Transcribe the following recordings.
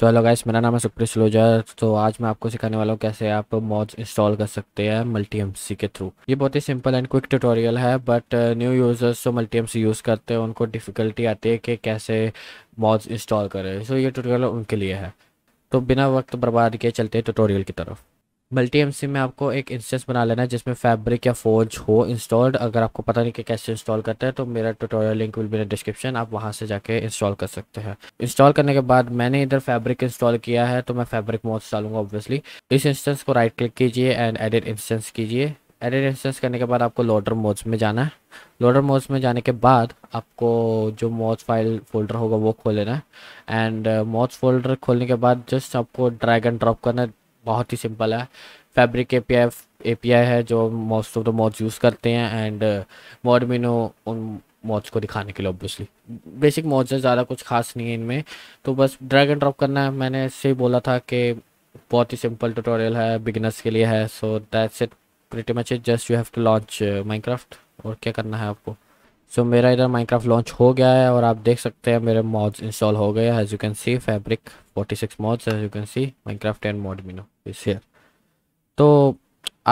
so hello guys मेरा नाम है सुप्रीत सलोजा तो आज मैं आपको सिखाने वाला हूँ कैसे आप मॉड्स इंस्टॉल कर सकते हैं मल्टी एम के थ्रू ये बहुत ही सिंपल एंड क्विक ट्यूटोरियल है बट न्यू यूजर्स जो मल्टी एम यूज़ करते हैं उनको डिफ़िकल्टी आती है कि कैसे मॉड्स इंस्टॉल करें सो so, ये ट्यूटोरियल उनके लिए है तो बिना वक्त बर्बाद किए चलते हैं ट्यूटोरियल की तरफ मल्टी एम में आपको एक इंस्टेंस बना लेना है जिसमें फैब्रिक या फोर्ज हो इंस्टॉल्ड अगर आपको पता नहीं कि कैसे इंस्टॉल करते हैं तो मेरा tutorial link will be in description आप वहां से जाके इंस्टॉल कर सकते हैं इंस्टॉल करने के बाद मैंने इधर फैब्रिक इंस्टॉल किया है तो मैं फैब्रिक मोड डालूंगा ऑब्वियसली इस इंस्टेंस को राइट क्लिक कीजिए एंड एडिट इंस्टेंस कीजिए एडिट इंस्टेंस करने के बाद आपको लोडर मोड्स में जाना है लोडर मोड्स में जाने के बाद आपको जो मोड्स फाइल फोल्डर होगा वो खोल लेना है एंड मोड्स फोल्डर खोलने के बाद जस्ट आपको ड्रैग एंड ड्रॉप करना है बहुत ही सिंपल है फैब्रिक ए पी एपीआई है जो most of the mods use करते हैं एंड मॉडमिनो uh, उन मॉड्स को दिखाने के लिए ऑब्वियसली बेसिक मॉड्स है ज़्यादा कुछ खास नहीं है इनमें तो बस ड्रैग एंड ड्रॉप करना है मैंने इससे ही बोला था कि बहुत ही सिंपल ट्यूटोरियल है बिगनर्स के लिए है so that's it pretty much it just you have to launch Minecraft और क्या करना है आपको सो मेरा इधर माइनक्राफ्ट लॉन्च हो गया है और आप देख सकते हैं मेरे मॉड्स इंस्टॉल हो गए as you can see fabric 46 mods as you can see Minecraft and mod menu is here तो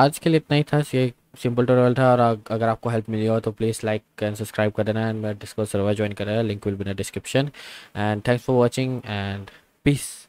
आज के लिए इतना ही था ये सिंपल टोटल था और अगर आपको हेल्प मिली हो तो प्लीज़ लाइक एंड सब्सक्राइब कर देना एंड मेरा डिस्कॉर्ड सर्वर ज्वाइन कर रहा link will be description and thanks for watching and piece